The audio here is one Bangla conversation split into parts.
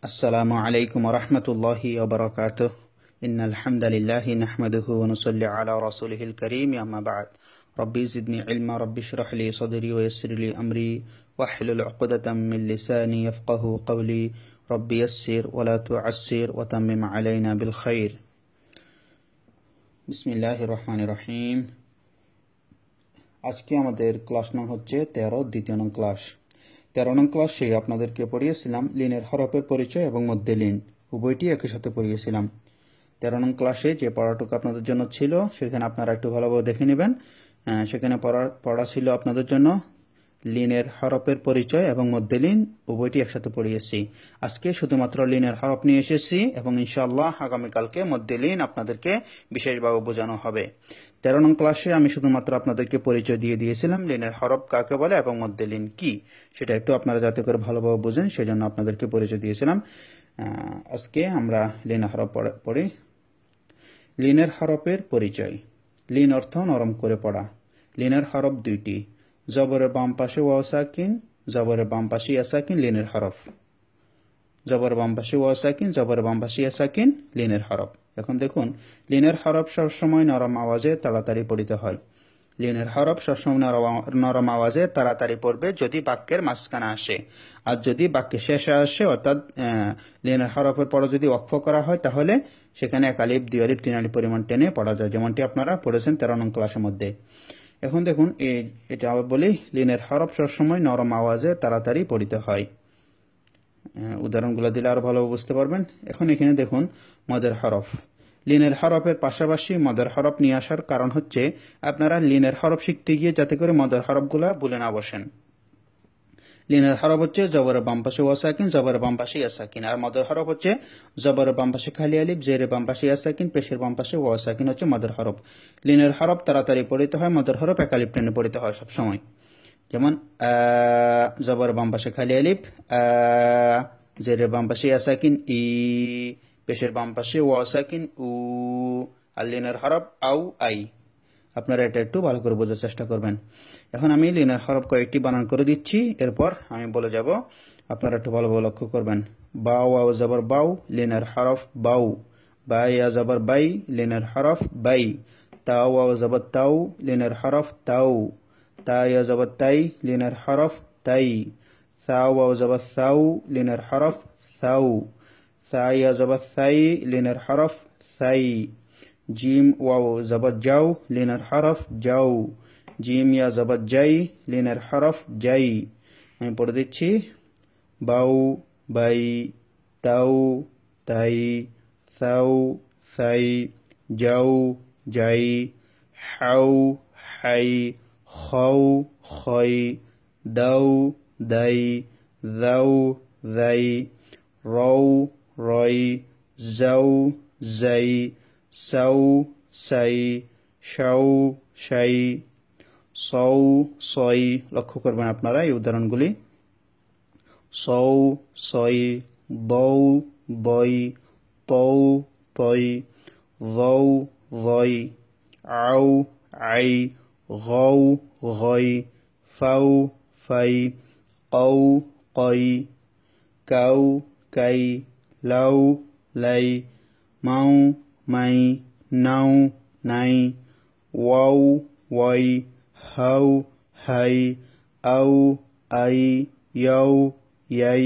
السلام عليكم ورحمة الله وبركاته إن الحمد لله نحمده ونصلي على رسوله الكريم أما بعد ربي زدني علما ربي اشرح لي صدري ويسر لي أمري واحلل عقدة من لساني يفقه قولي ربي يسر ولا تعسر وتمم علينا بالخير بسم الله الرحمن الرحيم আজকে আমাদের ক্লাস নং হচ্ছে তেরো দ্বিতীয় নং ক্লাস তেরো নং ক্লাসে আপনাদেরকে পড়িয়েছিলাম লিনের হরফের পরিচয় এবং মধ্যে লিন উভয়টি একই সাথে পড়িয়েছিলাম তেরো নং ক্লাসে যে পড়াটুকু আপনাদের জন্য ছিল সেখানে আপনারা একটু ভালোভাবে দেখে নেবেন সেখানে পড়া পড়া ছিল আপনাদের জন্য লিনের হরফের পরিচয় এবং মধ্যে লিন উভয়টি একসাথে পড়িয়েছি আজকে শুধুমাত্র লিনের হরফ নিয়ে এসেছি এবং ইনশাআল্লাহ আগামীকালকে মধ্যে লিন আপনাদেরকে বিশেষভাবে বোঝানো হবে তেরো নং ক্লাসে আমি শুধুমাত্র আপনাদেরকে পরিচয় দিয়ে দিয়েছিলাম লিনের হরফ কাকে বলে এবং মধ্যে লিন কি সেটা একটু আপনারা যাতে করে ভালোভাবে বোঝেন জন্য আপনাদেরকে পরিচয় দিয়েছিলাম আজকে আমরা লিন হরফ পড়ি লিনের হরফের পরিচয় লিন অর্থ নরম করে পড়া লিনের হরফ দুইটি জবরের বাম পাশে ওয়াও সাকিন জবরের বাম পাশে ইয়াসাকিন লিনের হরফ জবর বাম পাশে ওয়া সাকিন জবর বাম পাশে সাকিন লিনের হরফ এখন দেখুন লিনের হরফ সবসময় নরম আওয়াজে তাড়াতাড়ি পড়িতে হয় লিনের হরফ সবসময় নরম আওয়াজে তাড়াতাড়ি পড়বে যদি বাক্যের মাঝখানে আসে আর যদি বাক্যে শেষে আসে অর্থাৎ লিনের হরফের পরে যদি অক্ষ করা হয় তাহলে সেখানে এক আলিপ দুই আলিপ তিন আলিপ পরিমাণ টেনে পড়া যায় যেমনটি আপনারা পড়েছেন তেরো নং ক্লাসের মধ্যে এখন দেখুন এটা বলি লিনের হরফ সবসময় নরম আওয়াজে তাড়াতাড়ি পড়িতে হয় উদাহরণগুলো দিলে আরও ভালো বুঝতে পারবেন এখন এখানে দেখুন মদের হরফ লিনের হরফের পাশাপাশি মদের হরফ নিয়ে আসার কারণ হচ্ছে আপনারা লিনের হরফ শিখতে গিয়ে যাতে করে মদের হরফগুলা ভুলে না বসেন লিনার হরফ হচ্ছে জবরের বামপাশে ওয়াসাকিন জবর বামপাশে ইয়াসাকিন আর মদের হরফ হচ্ছে জবরের বামপাশে খালি আলিফ জেরে বামপাশে ইয়াসাকিন পেশের বামপাশে ওয়াসাকিন হচ্ছে মাদার হরফ লিনের হরফ তাড়াতাড়ি পড়িতে হয় মদের হরফ একালিপ টেনে পড়িতে হয় সবসময় যেমন জবর বামপাশে খালি আলিফ জেরে বামপাশে ইয়াসাকিন ই পেশের বামপাশে ওয়াসাকিন উ আর লিনের হরফ আউ আই আপনারা এটা একটু ভালো করে বোঝার চেষ্টা করবেন এখন আমি লিনার হরফ কয়েকটি বানান করে দিচ্ছি এরপর আমি বলে যাব আপনারা একটু ভালোভাবে লক্ষ্য করবেন বাউ আউ জবর বাউ লিনার হরফ বাউ বাই আ জবর বাই লিনার হরফ বাই তাও আউ জবর তাউ লিনার হরফ তাউ তাই আ জবর তাই লিনার হরফ তাই সাউ আউ জবর সাউ লিনার হরফ সাউ সাই আ জবর সাই লিনার হরফ সাই جيم واو زبط جاو لينر حرف جاو جيم يا زبط جاي لينر حرف جاي أنا بقول ديتشي باو باي تاو تاي ثاو ثاي جاو جاي حاو حاي خاو خاي داو داي ذاو ذاي راو راي زاو زاي सौ सई সৌ সেই সৌ সই লক্ষ্য করবেন আপনারা এই উদাহরণগুলি সৌ সই বৌ বই পৌ পই বৌ বই আউ আই গৌ গই ফাউ ফাই কৌ কই কাউ কাই লাউ লাই মাউ মাই নাও নাই ওয়াউ ওয়াই হাউ হাই আউ আই yau, ইয়াই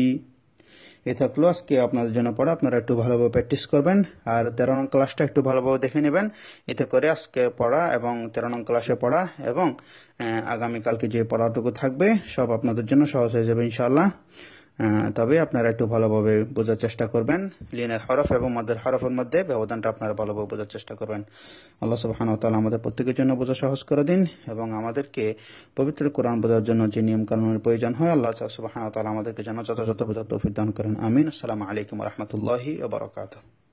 এ থাকলো আজকে আপনাদের জন্য পড়া আপনারা একটু ভালোভাবে প্র্যাকটিস করবেন আর তেরো নং ক্লাসটা একটু ভালোভাবে দেখে নেবেন এতে করে আজকে পড়া এবং তেরো নং ক্লাসে পড়া এবং আগামীকালকে যে পড়াটুকু থাকবে সব আপনাদের জন্য সহজ হয়ে যাবে ইনশাল্লাহ তবে আপনারা একটু ভালোভাবে বোঝার চেষ্টা করবেন লিনের হরফ এবং মদের হরফের মধ্যে ব্যবধানটা আপনারা ভালোভাবে বোঝার চেষ্টা করবেন আল্লাহ সুবাহান আমাদের প্রত্যেকের জন্য বোঝা সহজ করে দিন এবং আমাদেরকে পবিত্র কোরআন বোঝার জন্য যে নিয়ম কানুনের প্রয়োজন হয় আল্লাহ সুবাহান আমাদেরকে যেন যথাযথ বোঝার তৌফিক দান করেন আমিন আসসালামু আলাইকুম রহমতুল্লাহি ওবরাকাতু